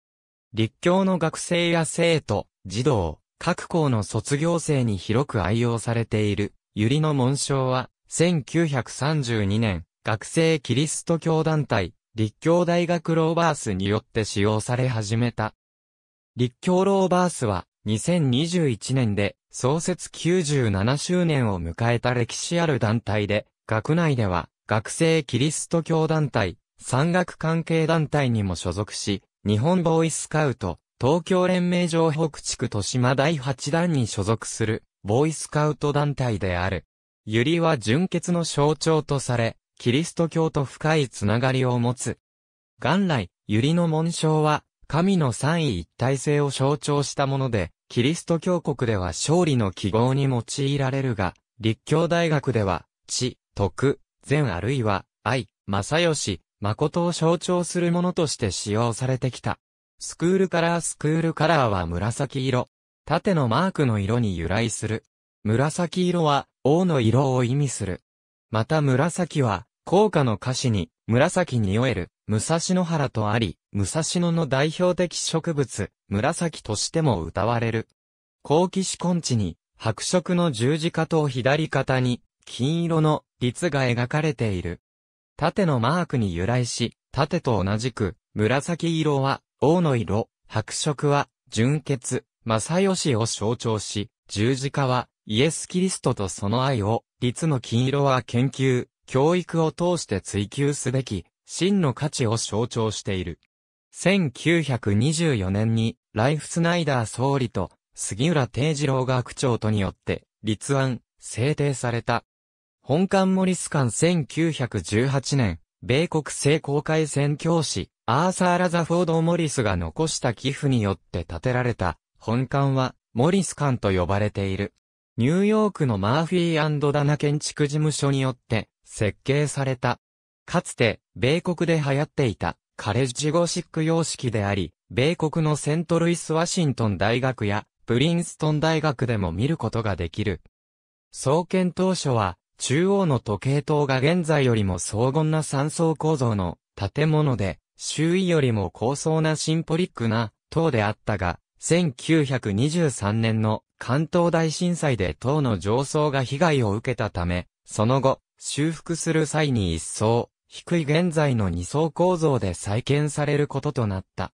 立教の学生や生徒、児童、各校の卒業生に広く愛用されている百合の紋章は1932年学生キリスト教団体立教大学ローバースによって使用され始めた。立教ローバースは2021年で創設97周年を迎えた歴史ある団体で、学内では学生キリスト教団体、山岳関係団体にも所属し、日本ボーイスカウト、東京連盟上北地区豊島第8弾に所属する、ボーイスカウト団体である。ユリは純血の象徴とされ、キリスト教と深いつながりを持つ。元来、ユリの紋章は、神の三位一体性を象徴したもので、キリスト教国では勝利の記号に用いられるが、立教大学では、知、徳、善あるいは、愛、正義、誠を象徴するものとして使用されてきた。スクールカラースクールカラーは紫色。縦のマークの色に由来する。紫色は、王の色を意味する。また紫は、高価の歌詞に、紫に酔える、武蔵野原とあり、武蔵野の代表的植物、紫としても歌われる。後期四根地に、白色の十字架と左肩に、金色の律が描かれている。縦のマークに由来し、縦と同じく、紫色は、王の色、白色は、純血、正義を象徴し、十字架は、イエス・キリストとその愛を、律の金色は研究、教育を通して追求すべき、真の価値を象徴している。1924年に、ライフスナイダー総理と、杉浦定次郎学長とによって、立案、制定された。本館モリス館1918年、米国聖公会宣教師、アーサー・ラザフォード・モリスが残した寄付によって建てられた、本館は、モリス館と呼ばれている。ニューヨークのマーフィーダナ建築事務所によって、設計された。かつて、米国で流行っていた、カレッジゴシック様式であり、米国のセントルイス・ワシントン大学やプリンストン大学でも見ることができる。創建当初は、中央の時計塔が現在よりも荘厳な三層構造の建物で、周囲よりも高層なシンポリックな塔であったが、1923年の関東大震災で塔の上層が被害を受けたため、その後、修復する際に一層、低い現在の2層構造で再建されることとなった。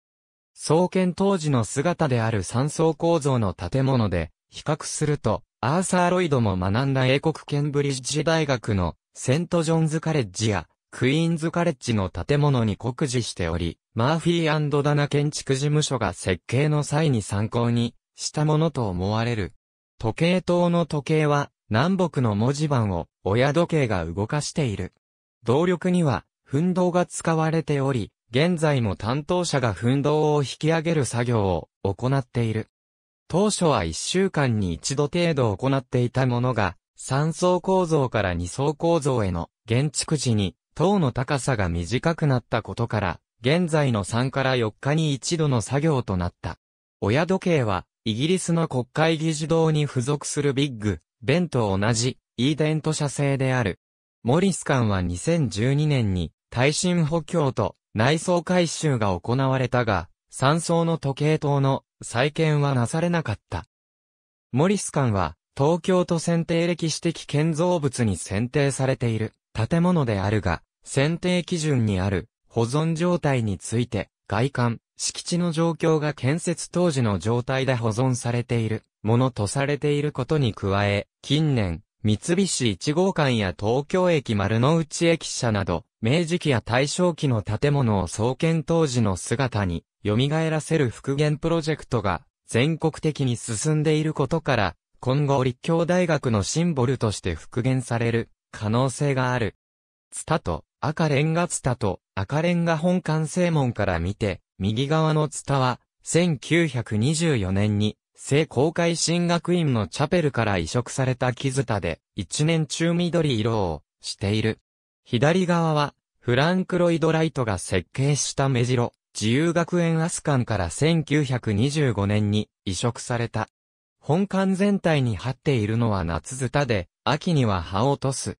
創建当時の姿である3層構造の建物で、比較すると、アーサー・ロイドも学んだ英国ケンブリッジ大学のセント・ジョンズ・カレッジやクイーンズ・カレッジの建物に酷似しており、マーフィーダナ建築事務所が設計の際に参考にしたものと思われる。時計塔の時計は南北の文字盤を親時計が動かしている。動力には、噴動が使われており、現在も担当者が噴動を引き上げる作業を行っている。当初は1週間に1度程度行っていたものが、3層構造から2層構造への建築時に、塔の高さが短くなったことから、現在の3から4日に1度の作業となった。親時計は、イギリスの国会議事堂に付属するビッグ、ベンと同じ、イーデント社製である。モリス館は2012年に耐震補強と内装改修が行われたが、3層の時計塔の再建はなされなかった。モリス館は東京都選定歴史的建造物に選定されている建物であるが、選定基準にある保存状態について外観、敷地の状況が建設当時の状態で保存されているものとされていることに加え、近年、三菱一号館や東京駅丸の内駅舎など、明治期や大正期の建物を創建当時の姿に、蘇らせる復元プロジェクトが、全国的に進んでいることから、今後立教大学のシンボルとして復元される、可能性がある。ツタと、赤レンガツタと、赤レンガ本館正門から見て、右側のツタは、1924年に聖公会神学院のチャペルから移植された木蓋で、一年中緑色をしている。左側は、フランク・ロイド・ライトが設計した目白、自由学園アスカンから1925年に移植された。本館全体に張っているのは夏蓋で、秋には葉を落とす。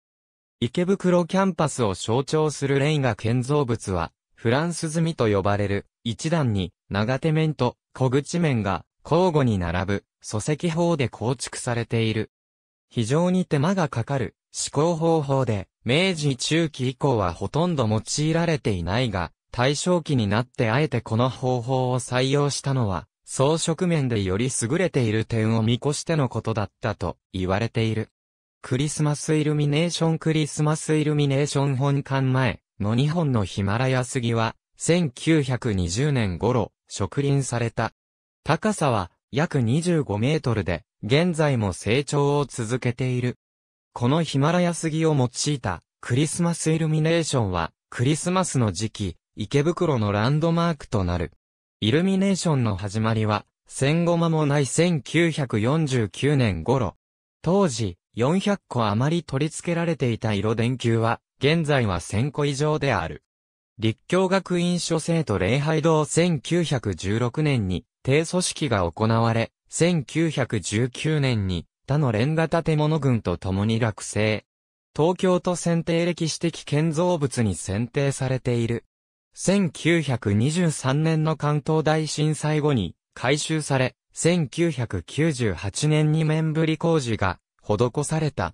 池袋キャンパスを象徴するレイガ建造物は、フランス積みと呼ばれる、一段に、長手面と小口面が交互に並ぶ、礎石法で構築されている。非常に手間がかかる、思考方法で、明治中期以降はほとんど用いられていないが、大正期になってあえてこの方法を採用したのは、装飾面でより優れている点を見越してのことだったと言われている。クリスマスイルミネーションクリスマスイルミネーション本館前の2本のヒマラヤ杉は1920年頃植林された高さは約25メートルで、現在も成長を続けている。このヒマラヤ杉を用いたクリスマスイルミネーションは、クリスマスの時期、池袋のランドマークとなる。イルミネーションの始まりは、戦後間もない1949年頃。当時、400個余り取り付けられていた色電球は、現在は1000個以上である。立教学院諸生徒礼拝堂1916年に、低組織が行われ、1919年に、他の連型手建物群と共に落成。東京都選定歴史的建造物に選定されている。1923年の関東大震災後に改修され、1998年に面振り工事が施された。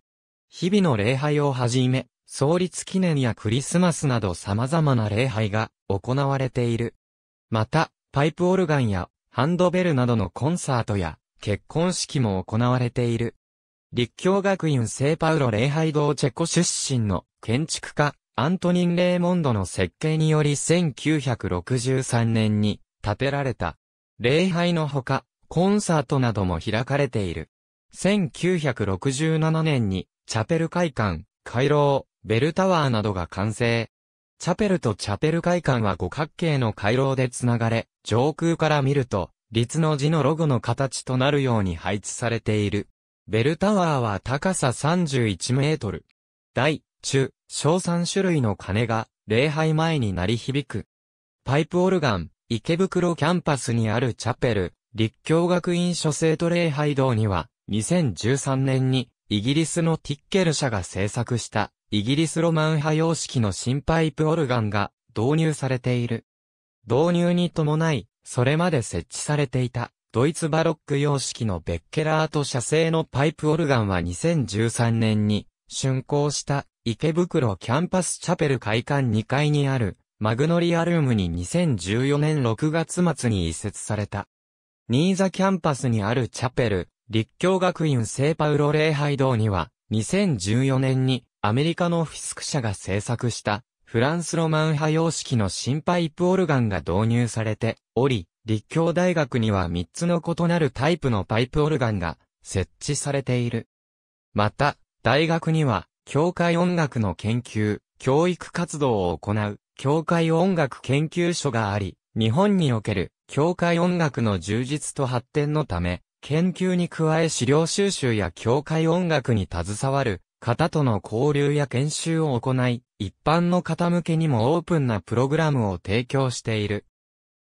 日々の礼拝をはじめ、創立記念やクリスマスなど様々な礼拝が行われている。また、パイプオルガンやハンドベルなどのコンサートや結婚式も行われている。立教学院聖パウロ礼拝堂チェコ出身の建築家アントニン・レーモンドの設計により1963年に建てられた。礼拝のほか、コンサートなども開かれている。1967年に、チャペル会館、回廊、ベルタワーなどが完成。チャペルとチャペル会館は五角形の回廊でつながれ、上空から見ると、立の字のロゴの形となるように配置されている。ベルタワーは高さ31メートル。大、中、小3種類の鐘が、礼拝前に鳴り響く。パイプオルガン、池袋キャンパスにあるチャペル、立教学院諸生徒礼拝堂には、2013年に、イギリスのティッケル社が制作した、イギリスロマン派様式の新パイプオルガンが導入されている。導入に伴い、それまで設置されていた、ドイツバロック様式のベッケラート社製のパイプオルガンは2013年に、竣工した池袋キャンパスチャペル会館2階にある、マグノリアルームに2014年6月末に移設された。ニーザキャンパスにあるチャペル、立教学院聖パウロ礼拝堂には、2014年にアメリカのフィスク社が制作したフランスロマン派様式の新パイプオルガンが導入されており、立教大学には3つの異なるタイプのパイプオルガンが設置されている。また、大学には、教会音楽の研究、教育活動を行う、教会音楽研究所があり、日本における、教会音楽の充実と発展のため、研究に加え資料収集や教会音楽に携わる方との交流や研修を行い、一般の方向けにもオープンなプログラムを提供している。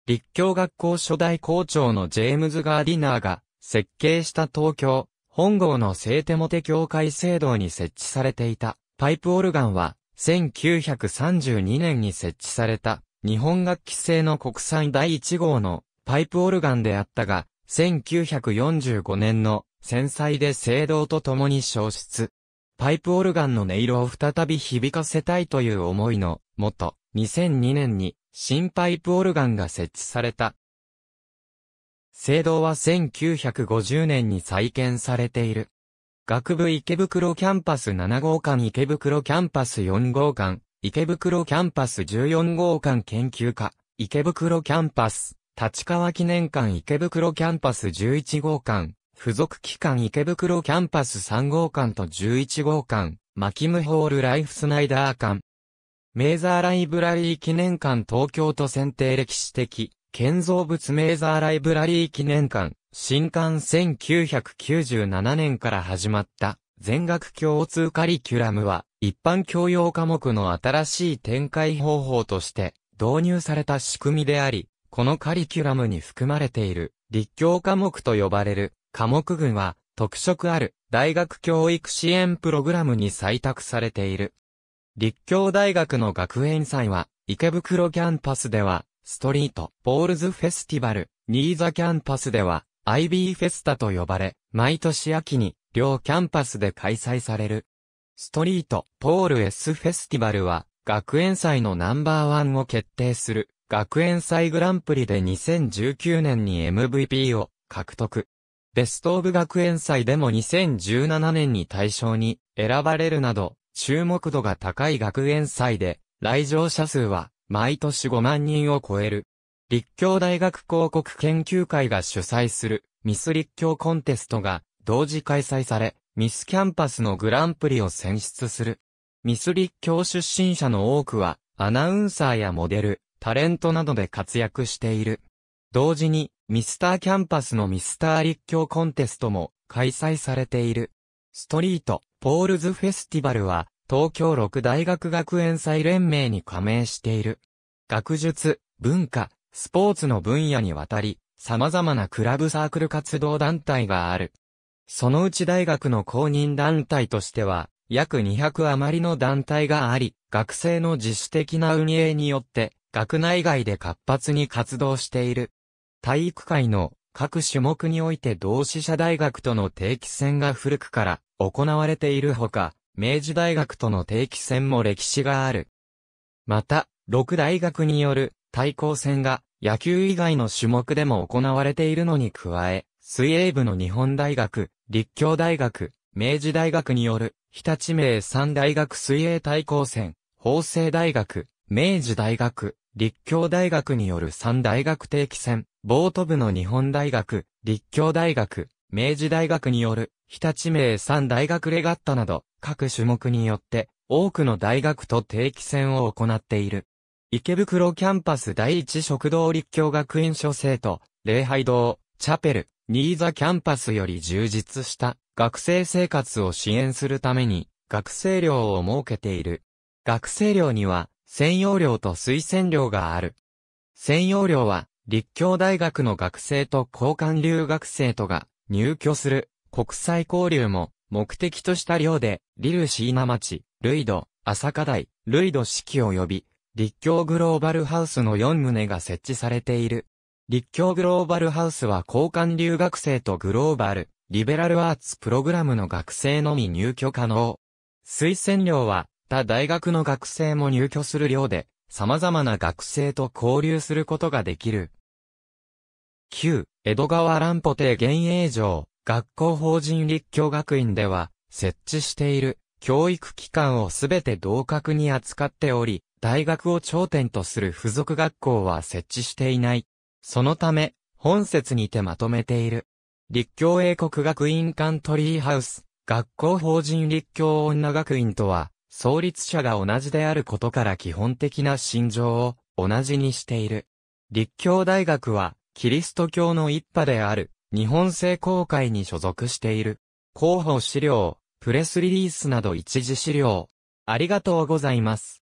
立教学校初代校長のジェームズ・ガーディナーが設計した東京、本郷の聖手モテ教会聖堂に設置されていたパイプオルガンは1932年に設置された日本楽器製の国産第1号のパイプオルガンであったが、1945年の戦災で聖堂と共に消失。パイプオルガンの音色を再び響かせたいという思いのもと、2002年に新パイプオルガンが設置された。聖堂は1950年に再建されている。学部池袋キャンパス7号館池袋キャンパス4号館、池袋キャンパス14号館研究科、池袋キャンパス。立川記念館池袋キャンパス11号館、付属機関池袋キャンパス3号館と11号館、マキムホールライフスナイダー館。メーザーライブラリー記念館東京都選定歴史的、建造物メーザーライブラリー記念館、新館1997年から始まった全学共通カリキュラムは一般教養科目の新しい展開方法として導入された仕組みであり、このカリキュラムに含まれている立教科目と呼ばれる科目群は特色ある大学教育支援プログラムに採択されている。立教大学の学園祭は池袋キャンパスではストリート、ポールズフェスティバル、ニーザキャンパスでは IB フェスタと呼ばれ、毎年秋に両キャンパスで開催される。ストリート、ポール S フェスティバルは、学園祭のナンバーワンを決定する学園祭グランプリで2019年に MVP を獲得。ベストオブ学園祭でも2017年に対象に選ばれるなど、注目度が高い学園祭で、来場者数は毎年5万人を超える。立教大学広告研究会が主催するミス立教コンテストが同時開催され、ミスキャンパスのグランプリを選出する。ミス立教出身者の多くは、アナウンサーやモデル、タレントなどで活躍している。同時に、ミスターキャンパスのミスター立教コンテストも開催されている。ストリート、ポールズフェスティバルは、東京六大学学園祭連盟に加盟している。学術、文化、スポーツの分野にわたり、様々なクラブサークル活動団体がある。そのうち大学の公認団体としては、約200余りの団体があり、学生の自主的な運営によって、学内外で活発に活動している。体育会の各種目において同志社大学との定期戦が古くから行われているほか、明治大学との定期戦も歴史がある。また、六大学による対抗戦が野球以外の種目でも行われているのに加え、水泳部の日本大学、立教大学、明治大学による日立名三大学水泳対抗戦、法政大学、明治大学、立教大学による三大学定期戦、ボート部の日本大学、立教大学、明治大学による、日立名三大学レガッタなど、各種目によって、多くの大学と定期戦を行っている。池袋キャンパス第一食堂立教学院所生と、礼拝堂、チャペル、新座キャンパスより充実した学生生活を支援するために学生寮を設けている。学生寮には専用寮と推薦寮がある。専用寮は、立教大学の学生と交換留学生とが入居する国際交流も目的とした寮で、リルシーナ町、ルイド、朝霞台、ルイド式及び、立教グローバルハウスの4棟が設置されている。立教グローバルハウスは交換留学生とグローバル、リベラルアーツプログラムの学生のみ入居可能。推薦料は、た大学の学生も入居する寮で、様々な学生と交流することができる。9、江戸川乱歩邸現営城、学校法人立教学院では、設置している、教育機関をすべて同格に扱っており、大学を頂点とする付属学校は設置していない。そのため、本節にてまとめている。立教英国学院カントリーハウス、学校法人立教女学院とは、創立者が同じであることから基本的な信条を同じにしている。立教大学は、キリスト教の一派である、日本聖公会に所属している。広報資料、プレスリリースなど一時資料。ありがとうございます。